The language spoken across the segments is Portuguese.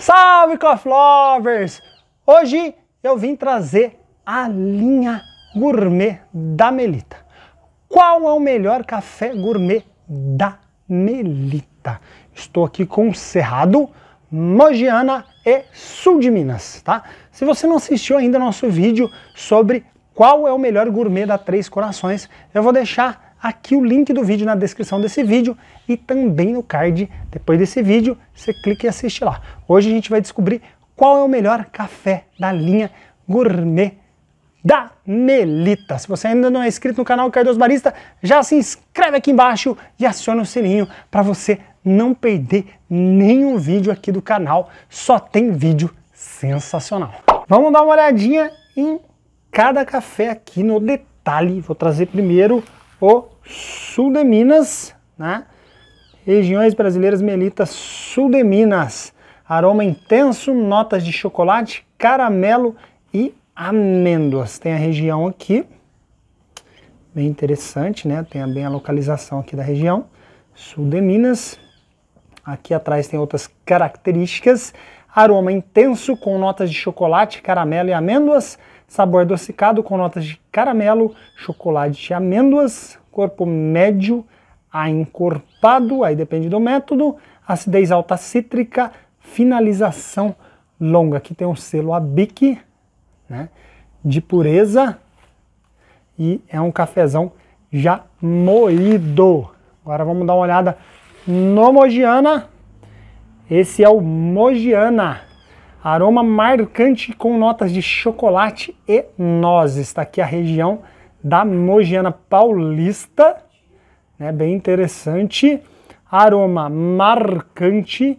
Salve Coffee Lovers! Hoje eu vim trazer a linha gourmet da Melita. Qual é o melhor café gourmet da Melita? Estou aqui com Cerrado, Mogiana e Sul de Minas, tá? Se você não assistiu ainda nosso vídeo sobre qual é o melhor gourmet da Três Corações, eu vou deixar aqui o link do vídeo na descrição desse vídeo e também no card depois desse vídeo. Você clica e assiste lá. Hoje a gente vai descobrir qual é o melhor café da linha gourmet da Melita. Se você ainda não é inscrito no canal Cardoso Barista, já se inscreve aqui embaixo e aciona o sininho para você não perder nenhum vídeo aqui do canal. Só tem vídeo sensacional. Vamos dar uma olhadinha em cada café aqui no detalhe. Vou trazer primeiro o sul de Minas, né? Regiões brasileiras Melita sul de Minas. Aroma intenso, notas de chocolate, caramelo e amêndoas. Tem a região aqui, bem interessante, né? Tem bem a localização aqui da região, sul de Minas. Aqui atrás tem outras características. Aroma intenso com notas de chocolate, caramelo e amêndoas sabor adocicado com notas de caramelo, chocolate e amêndoas, corpo médio a encorpado, aí depende do método, acidez alta cítrica, finalização longa. Aqui tem o um selo bique, né, de pureza, e é um cafezão já moído. Agora vamos dar uma olhada no Mogiana. Esse é o Mogiana. Aroma marcante com notas de chocolate e nozes. Está aqui a região da Mogiana Paulista, né? bem interessante. Aroma marcante,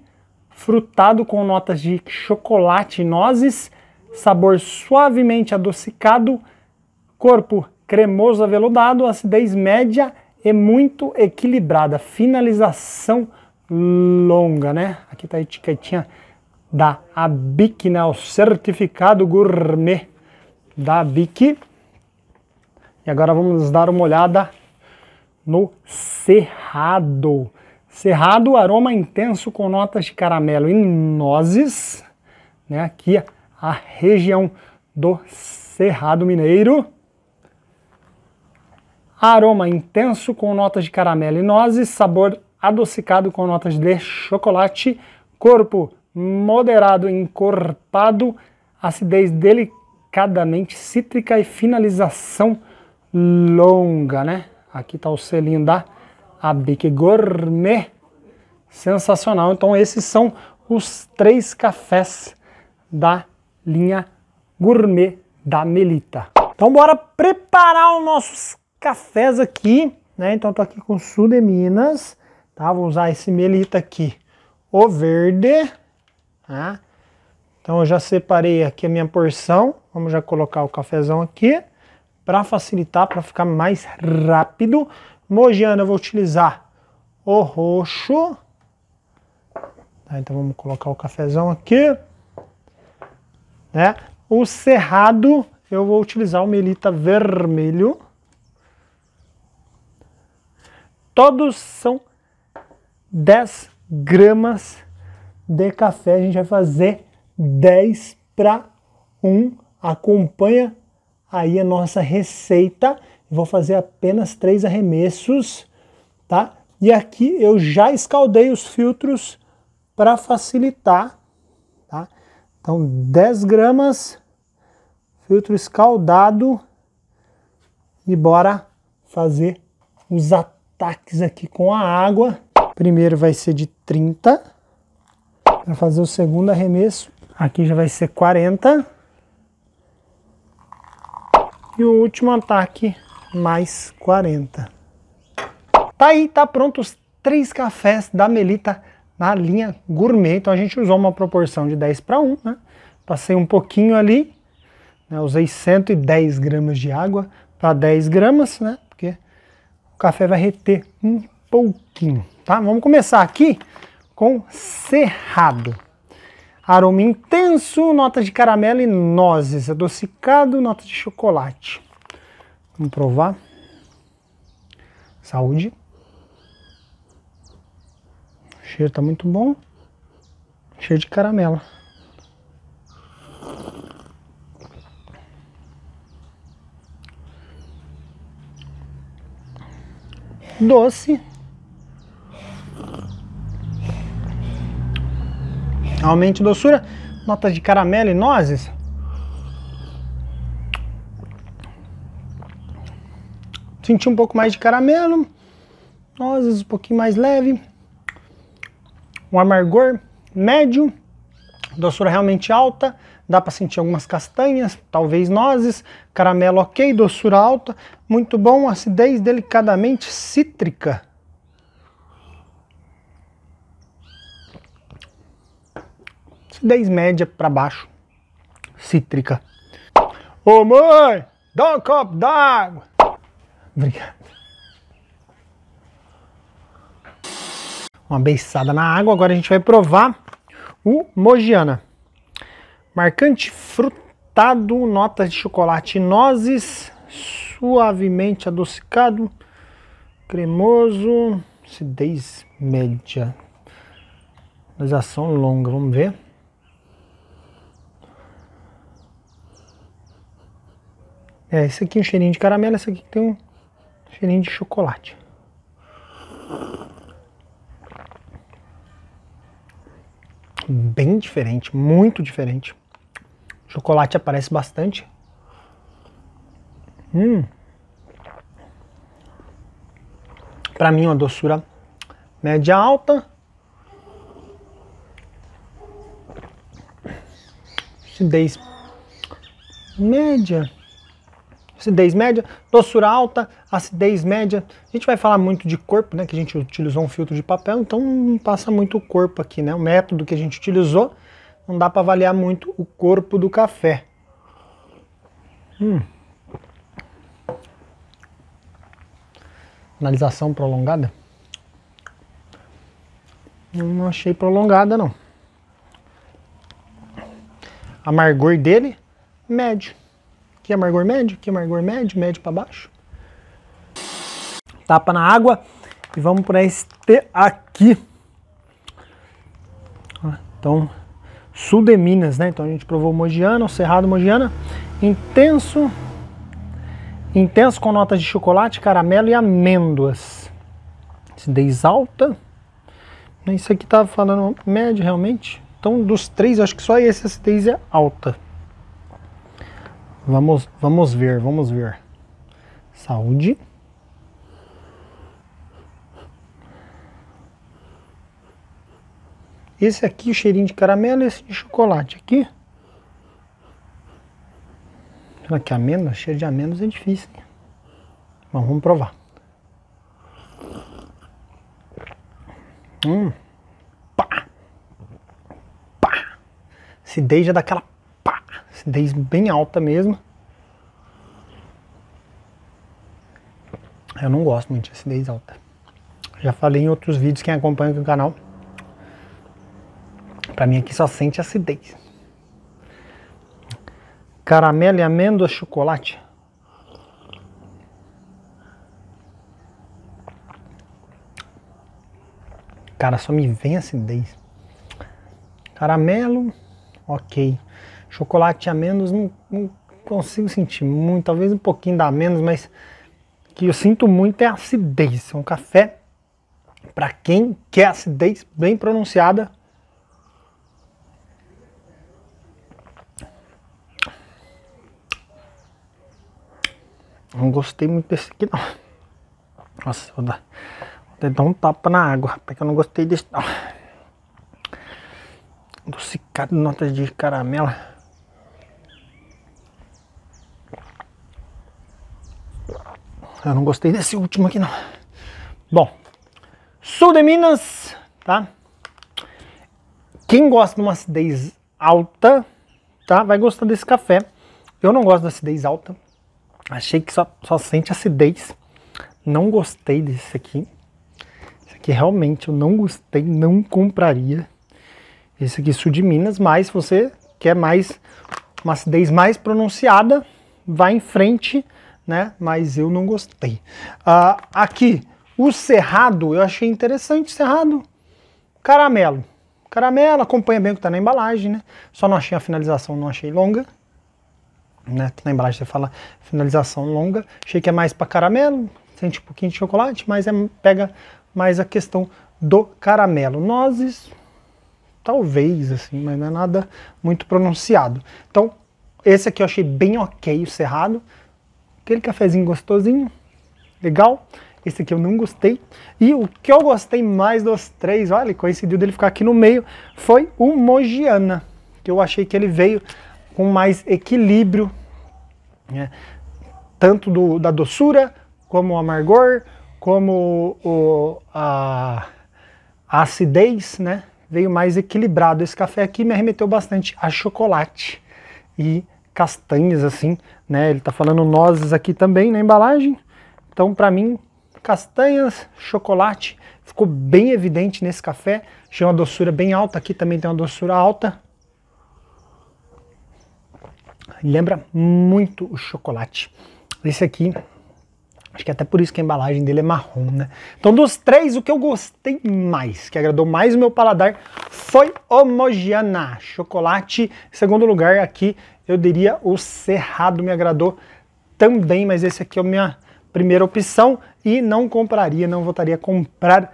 frutado com notas de chocolate e nozes, sabor suavemente adocicado, corpo cremoso aveludado, acidez média e muito equilibrada. Finalização longa, né? Aqui está a etiquetinha da ABIC, né, o Certificado Gourmet da ABIC. E agora vamos dar uma olhada no Cerrado. Cerrado, aroma intenso com notas de caramelo e nozes, né, aqui a região do Cerrado Mineiro. Aroma intenso com notas de caramelo e nozes, sabor adocicado com notas de chocolate, corpo moderado, encorpado, acidez delicadamente cítrica e finalização longa, né? Aqui está o selinho da Abic Gourmet, sensacional. Então esses são os três cafés da linha Gourmet da Melita. Então bora preparar os nossos cafés aqui, né? Então tô aqui com Sul de Minas, tá? Vou usar esse Melita aqui, o verde, né? Então eu já separei aqui a minha porção, vamos já colocar o cafezão aqui, para facilitar, para ficar mais rápido. Mogiana, eu vou utilizar o roxo. Tá, então vamos colocar o cafezão aqui. Né? O cerrado, eu vou utilizar o melita vermelho. Todos são 10 gramas de café. A gente vai fazer 10 para 1. Acompanha aí a nossa receita. Vou fazer apenas três arremessos, tá? E aqui eu já escaldei os filtros para facilitar, tá? Então 10 gramas, filtro escaldado e bora fazer os ataques aqui com a água. Primeiro vai ser de 30 para fazer o segundo arremesso, aqui já vai ser 40. E o último ataque, mais 40. Tá aí, tá pronto os três cafés da Melita na linha gourmet. Então a gente usou uma proporção de 10 para 1, né? Passei um pouquinho ali, né? usei 110 gramas de água para 10 gramas, né? Porque o café vai reter um pouquinho, tá? Vamos começar aqui com cerrado. Aroma intenso, nota de caramelo e nozes, é adocicado, nota de chocolate. Vamos provar. Saúde. O cheiro tá muito bom. Cheiro de caramelo. Doce, Aumente doçura, notas de caramelo e nozes. Senti um pouco mais de caramelo, nozes um pouquinho mais leve, um amargor médio, doçura realmente alta, dá para sentir algumas castanhas, talvez nozes, caramelo ok, doçura alta, muito bom, acidez delicadamente cítrica. acidez média para baixo, cítrica. Ô mãe, dá um copo d'água. Obrigado. Uma beiçada na água, agora a gente vai provar o Mogiana. Marcante frutado, notas de chocolate e nozes, suavemente adocicado, cremoso, acidez média. ação longa, vamos ver. É, esse aqui é um cheirinho de caramelo, esse aqui tem um cheirinho de chocolate. Bem diferente, muito diferente. chocolate aparece bastante. Hum. Para mim, uma doçura média alta. Acidez média acidez média, doçura alta, acidez média. A gente vai falar muito de corpo, né, que a gente utilizou um filtro de papel, então não passa muito o corpo aqui, né? O método que a gente utilizou não dá para avaliar muito o corpo do café. Hum. prolongada? não achei prolongada não. Amargor dele, médio. Aqui amargor médio, aqui amargor médio, médio para baixo. Tapa na água e vamos para este aqui. Ah, então, sul de Minas, né? Então a gente provou Mogiana, o Cerrado Mogiana. Intenso, intenso com notas de chocolate, caramelo e amêndoas. Acidez alta. Isso aqui tava tá falando médio realmente. Então, dos três, acho que só esse acidez é alta. Vamos, vamos ver, vamos ver. Saúde. Esse aqui, o cheirinho de caramelo, esse de chocolate aqui. Será que amêndoas? Cheiro de amêndoas é difícil. Né? Bom, vamos provar. Hum. Pá. Pá. Se deixa daquela acidez bem alta mesmo. Eu não gosto muito de acidez alta. Já falei em outros vídeos, quem acompanha aqui o canal, pra mim aqui só sente acidez. Caramelo e amêndoa, chocolate. Cara, só me vem acidez. Caramelo, ok. Chocolate a menos, não, não consigo sentir muito, talvez um pouquinho da menos, mas que eu sinto muito é a acidez. É um café para quem quer acidez bem pronunciada. Não gostei muito desse aqui não. Nossa, vou dar, vou dar um tapa na água, porque eu não gostei desse não. Docicado, notas de caramela eu não gostei desse último aqui não. Bom, sul de Minas, tá? Quem gosta de uma acidez alta, tá? Vai gostar desse café. Eu não gosto da acidez alta. Achei que só, só sente acidez. Não gostei desse aqui. Esse aqui realmente eu não gostei, não compraria. Esse aqui sul de Minas, mas se você quer mais uma acidez mais pronunciada, vai em frente né? Mas eu não gostei. Uh, aqui, o cerrado, eu achei interessante cerrado. Caramelo. Caramelo, acompanha bem o que está na embalagem, né? Só não achei a finalização, não achei longa. Né? Na embalagem você fala finalização longa. Achei que é mais para caramelo, sente um pouquinho de chocolate, mas é, pega mais a questão do caramelo. Nozes, talvez, assim, mas não é nada muito pronunciado. Então, esse aqui eu achei bem ok o cerrado aquele cafezinho gostosinho, legal. Esse aqui eu não gostei. E o que eu gostei mais dos três, olha, coincidiu dele ficar aqui no meio, foi o Mogiana, que eu achei que ele veio com mais equilíbrio, né? tanto do, da doçura, como o amargor, como o, a, a acidez, né? Veio mais equilibrado. Esse café aqui me arremeteu bastante a chocolate. E castanhas assim, né? Ele está falando nozes aqui também na embalagem. Então, para mim, castanhas, chocolate, ficou bem evidente nesse café. Tinha uma doçura bem alta aqui, também tem uma doçura alta. Lembra muito o chocolate. Esse aqui, acho que é até por isso que a embalagem dele é marrom, né? Então, dos três, o que eu gostei mais, que agradou mais o meu paladar, foi o Mogiana chocolate. Em segundo lugar, aqui eu diria o Cerrado me agradou também, mas esse aqui é a minha primeira opção e não compraria, não votaria a comprar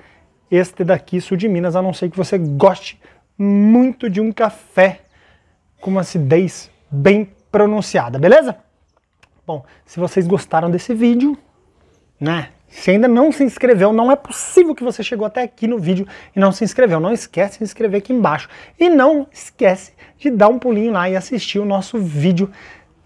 este daqui, sul de Minas, a não ser que você goste muito de um café com uma acidez bem pronunciada, beleza? Bom, se vocês gostaram desse vídeo, né, se ainda não se inscreveu, não é possível que você chegou até aqui no vídeo e não se inscreveu. Não esquece de se inscrever aqui embaixo. E não esquece de dar um pulinho lá e assistir o nosso vídeo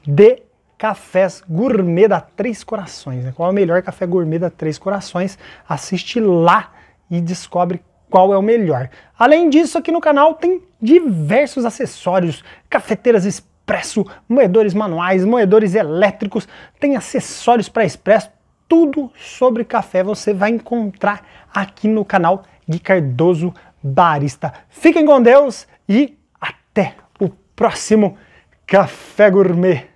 de cafés gourmet da Três Corações. Né? Qual é o melhor café gourmet da Três Corações? Assiste lá e descobre qual é o melhor. Além disso, aqui no canal tem diversos acessórios, cafeteiras expresso, moedores manuais, moedores elétricos, tem acessórios para expresso, tudo sobre café você vai encontrar aqui no canal de Cardoso Barista. Fiquem com Deus e até o próximo Café Gourmet.